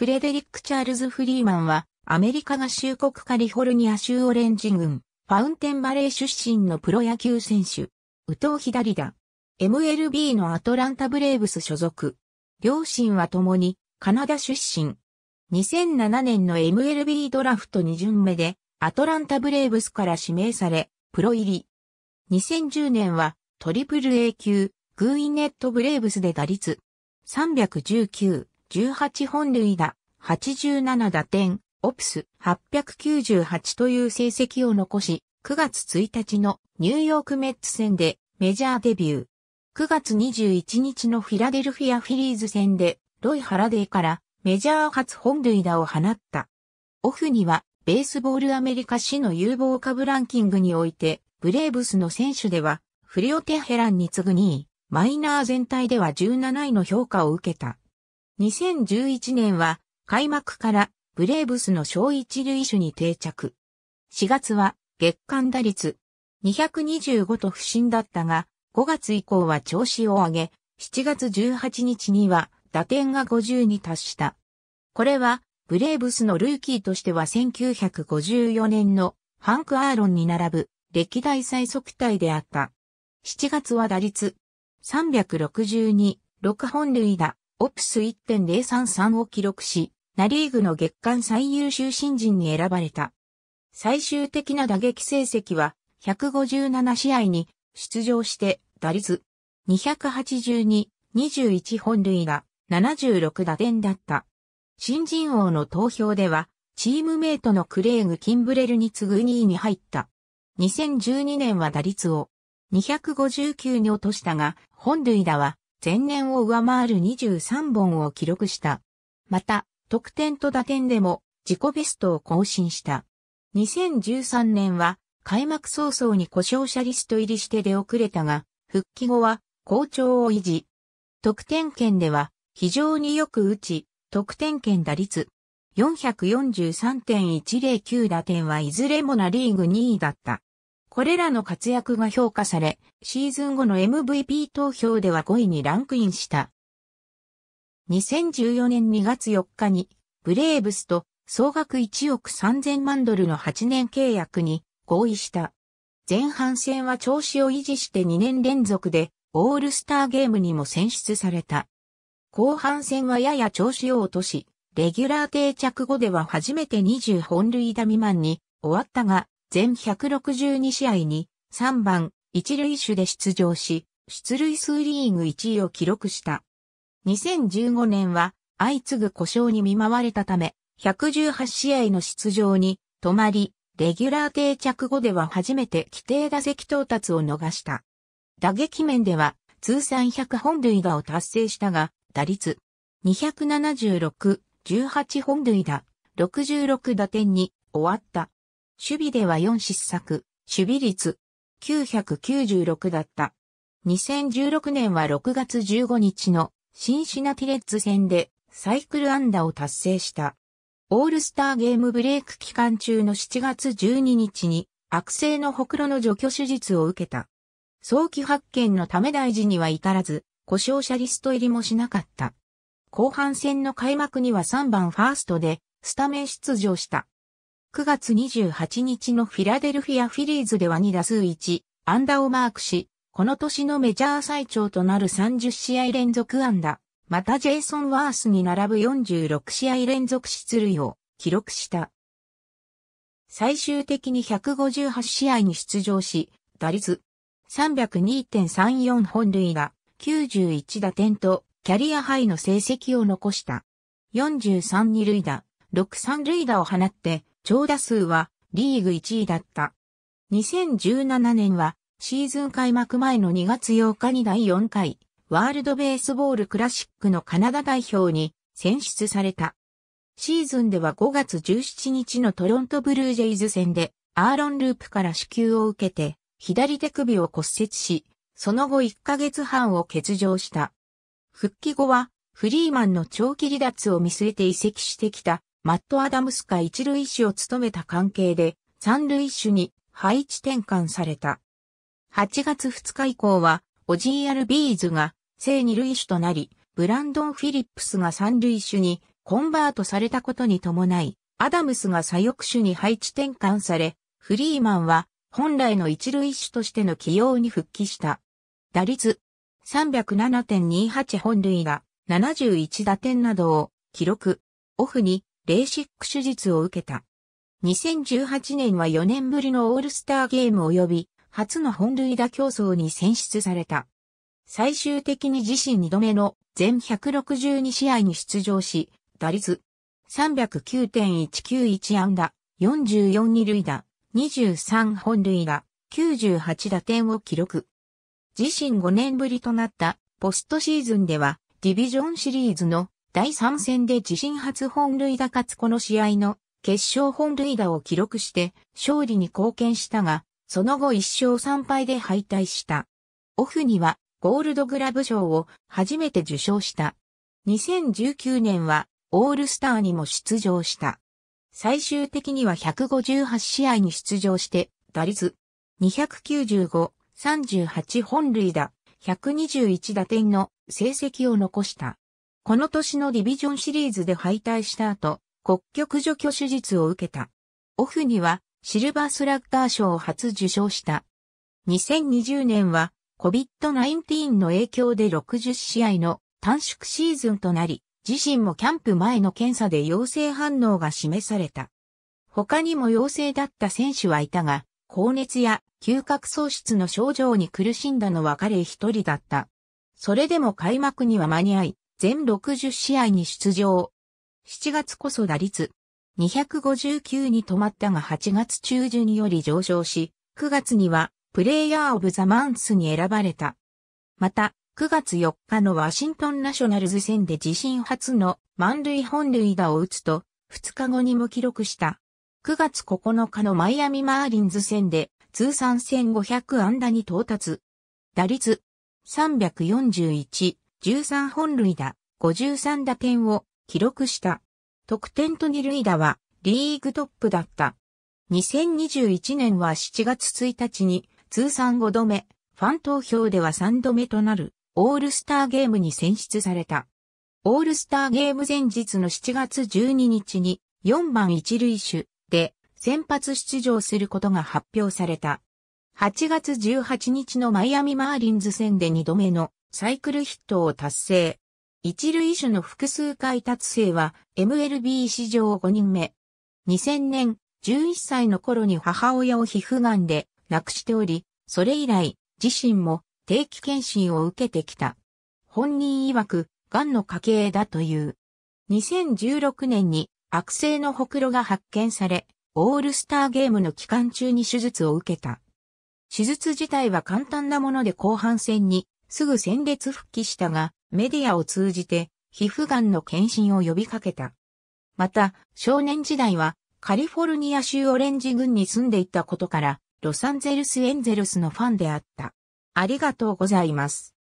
フレデリック・チャールズ・フリーマンは、アメリカ合衆国カリフォルニア州オレンジ軍、ファウンテンバレー出身のプロ野球選手。右投左打。MLB のアトランタブレーブス所属。両親は共に、カナダ出身。2007年の MLB ドラフト2巡目で、アトランタブレーブスから指名され、プロ入り。2010年は、トリプル A 級、グーインネットブレーブスで打率319、18本塁打、87打点、オプス898という成績を残し、9月1日のニューヨークメッツ戦でメジャーデビュー。9月21日のフィラデルフィアフィリーズ戦でロイ・ハラデーからメジャー初本塁打を放った。オフにはベースボールアメリカ市の有望株ランキングにおいてブレーブスの選手ではフリオテヘランに次ぐ2位、マイナー全体では17位の評価を受けた。2011年は開幕からブレーブスの小一塁手に定着。4月は月間打率225と不振だったが、5月以降は調子を上げ、7月18日には打点が50に達した。これはブレーブスのルーキーとしては1954年のハンク・アーロンに並ぶ歴代最速帯であった。7月は打率362、6本塁打、オプス1.033を記録し、ナリーグの月間最優秀新人に選ばれた。最終的な打撃成績は、157試合に出場して打率282、21本塁打、76打点だった。新人王の投票では、チームメイトのクレーグ・キンブレルに次ぐ2位に入った。2012年は打率を259に落としたが、本塁打は前年を上回る23本を記録した。また、得点と打点でも自己ベストを更新した。2013年は開幕早々に故障者リスト入りして出遅れたが、復帰後は好調を維持。得点圏では非常によく打ち、得点圏打率443.109打点はいずれもナリーグ2位だった。これらの活躍が評価され、シーズン後の MVP 投票では5位にランクインした。2014年2月4日に、ブレーブスと総額1億3000万ドルの8年契約に合意した。前半戦は調子を維持して2年連続でオールスターゲームにも選出された。後半戦はやや調子を落とし、レギュラー定着後では初めて20本塁打未満に終わったが、全162試合に3番一塁手で出場し、出塁数リーグ1位を記録した。2015年は相次ぐ故障に見舞われたため、118試合の出場に止まり、レギュラー定着後では初めて規定打席到達を逃した。打撃面では通算100本塁打を達成したが、打率276、18本塁打、66打点に終わった。守備では4失策、守備率996だった。2016年は6月15日のシンシナティレッズ戦でサイクル安打を達成した。オールスターゲームブレイク期間中の7月12日に悪性のほくろの除去手術を受けた。早期発見のため大事には至らず、故障者リスト入りもしなかった。後半戦の開幕には3番ファーストでスタメン出場した。9月28日のフィラデルフィアフィリーズでは2打数1安打をマークし、この年のメジャー最長となる30試合連続安打、またジェイソン・ワースに並ぶ46試合連続出塁を記録した。最終的に158試合に出場し、打率302.34本塁打、91打点とキャリアハイの成績を残した。43二塁打、6三塁打を放って長打数はリーグ1位だった。2017年はシーズン開幕前の2月8日に第4回ワールドベースボールクラシックのカナダ代表に選出された。シーズンでは5月17日のトロントブルージェイズ戦でアーロン・ループから支給を受けて左手首を骨折し、その後1ヶ月半を欠場した。復帰後はフリーマンの長期離脱を見据えて移籍してきたマット・アダムスか一塁手を務めた関係で、三塁手に配置転換された。8月2日以降は、オジー・アルビーズが正二塁手となり、ブランドン・フィリップスが三塁手にコンバートされたことに伴い、アダムスが左翼手に配置転換され、フリーマンは本来の一塁手としての起用に復帰した。打率307.28本塁打71打点などを記録。オフにレーシック手術を受けた。2018年は4年ぶりのオールスターゲーム及び初の本塁打競争に選出された。最終的に自身2度目の全162試合に出場し、打率309.191安打、44二塁打、23本塁打、98打点を記録。自身5年ぶりとなったポストシーズンではディビジョンシリーズの第3戦で自身初本塁打かつこの試合の決勝本塁打を記録して勝利に貢献したが、その後1勝3敗で敗退した。オフにはゴールドグラブ賞を初めて受賞した。2019年はオールスターにも出場した。最終的には158試合に出場して、打率295、38本塁打、121打点の成績を残した。この年のディビジョンシリーズで敗退した後、国局除去手術を受けた。オフにはシルバースラッガー賞を初受賞した。2020年は COVID-19 の影響で60試合の短縮シーズンとなり、自身もキャンプ前の検査で陽性反応が示された。他にも陽性だった選手はいたが、高熱や嗅覚喪失の症状に苦しんだのは彼一人だった。それでも開幕には間に合い、全60試合に出場。7月こそ打率259に止まったが8月中旬により上昇し、9月にはプレイヤーオブザマンスに選ばれた。また、9月4日のワシントンナショナルズ戦で自身初の満塁本塁打を打つと、2日後にも記録した。9月9日のマイアミマーリンズ戦で通算1500安打に到達。打率341、13本塁打、53打点を記録した。得点と二塁打はリーグトップだった。2021年は7月1日に通算5度目、ファン投票では3度目となるオールスターゲームに選出された。オールスターゲーム前日の7月12日に4番一塁手で先発出場することが発表された。8月18日のマイアミマーリンズ戦で2度目のサイクルヒットを達成。一塁手の複数回達成は MLB 史上5人目。2000年、11歳の頃に母親を皮膚癌で亡くしており、それ以来、自身も定期検診を受けてきた。本人曰く、癌の家系だという。2016年に悪性のほくろが発見され、オールスターゲームの期間中に手術を受けた。手術自体は簡単なもので後半戦にすぐ戦列復帰したが、メディアを通じて皮膚がんの検診を呼びかけた。また、少年時代はカリフォルニア州オレンジ郡に住んでいたことから、ロサンゼルスエンゼルスのファンであった。ありがとうございます。